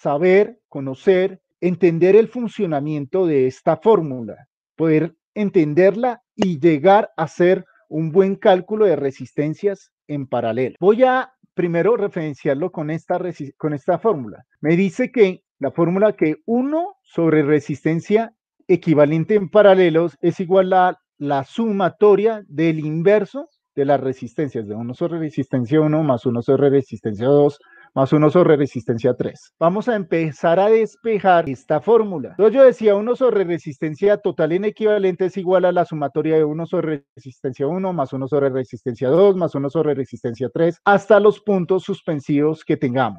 saber, conocer, entender el funcionamiento de esta fórmula, poder entenderla y llegar a hacer un buen cálculo de resistencias en paralelo. Voy a primero referenciarlo con esta, con esta fórmula. Me dice que la fórmula que 1 sobre resistencia equivalente en paralelos es igual a la sumatoria del inverso de las resistencias, de 1 sobre resistencia 1 más 1 sobre resistencia 2 más 1 sobre resistencia 3. Vamos a empezar a despejar esta fórmula. Entonces yo decía 1 sobre resistencia total en equivalente es igual a la sumatoria de 1 sobre resistencia 1 más 1 sobre resistencia 2 más 1 sobre resistencia 3 hasta los puntos suspensivos que tengamos.